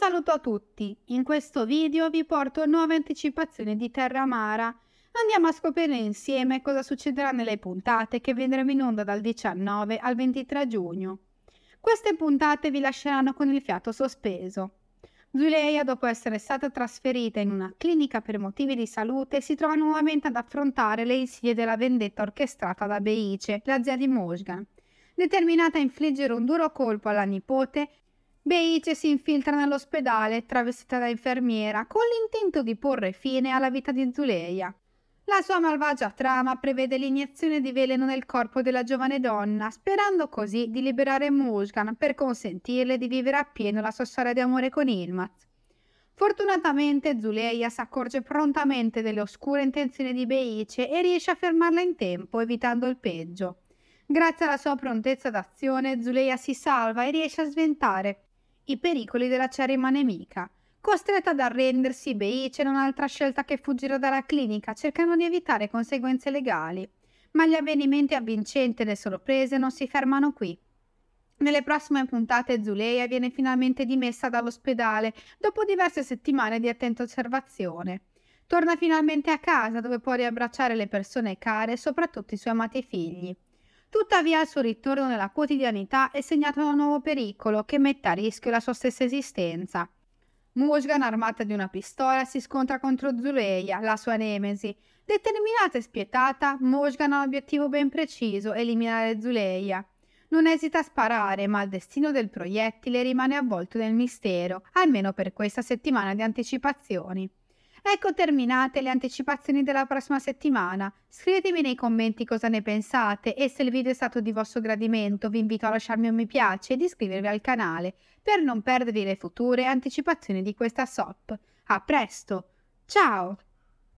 saluto a tutti, in questo video vi porto nuove anticipazioni di Terra Amara. Andiamo a scoprire insieme cosa succederà nelle puntate che vedremo in onda dal 19 al 23 giugno. Queste puntate vi lasceranno con il fiato sospeso. Zuleia, dopo essere stata trasferita in una clinica per motivi di salute, si trova nuovamente ad affrontare le insidie della vendetta orchestrata da Beice, la zia di Mosgan, determinata a infliggere un duro colpo alla nipote Beice si infiltra nell'ospedale, travestita da infermiera, con l'intento di porre fine alla vita di Zuleia. La sua malvagia trama prevede l'iniezione di veleno nel corpo della giovane donna, sperando così di liberare Musgan per consentirle di vivere appieno la sua storia di amore con Ilmaz. Fortunatamente Zuleia si accorge prontamente delle oscure intenzioni di Beice e riesce a fermarla in tempo, evitando il peggio. Grazie alla sua prontezza d'azione, Zuleia si salva e riesce a sventare i pericoli della cerima nemica. Costretta ad arrendersi, Beice non ha altra scelta che fuggire dalla clinica, cercando di evitare conseguenze legali. Ma gli avvenimenti avvincenti e le sorprese non si fermano qui. Nelle prossime puntate Zuleia viene finalmente dimessa dall'ospedale dopo diverse settimane di attenta osservazione. Torna finalmente a casa dove può riabbracciare le persone care e soprattutto i suoi amati figli. Tuttavia il suo ritorno nella quotidianità è segnato da un nuovo pericolo che mette a rischio la sua stessa esistenza. Mushgan, armata di una pistola, si scontra contro Zuleia, la sua nemesi. Determinata e spietata, Mushgan ha un obiettivo ben preciso, eliminare Zuleia. Non esita a sparare, ma il destino del proiettile rimane avvolto nel mistero, almeno per questa settimana di anticipazioni. Ecco terminate le anticipazioni della prossima settimana. Scrivetemi nei commenti cosa ne pensate e se il video è stato di vostro gradimento vi invito a lasciarmi un mi piace ed iscrivervi al canale per non perdervi le future anticipazioni di questa SOP. A presto! Ciao!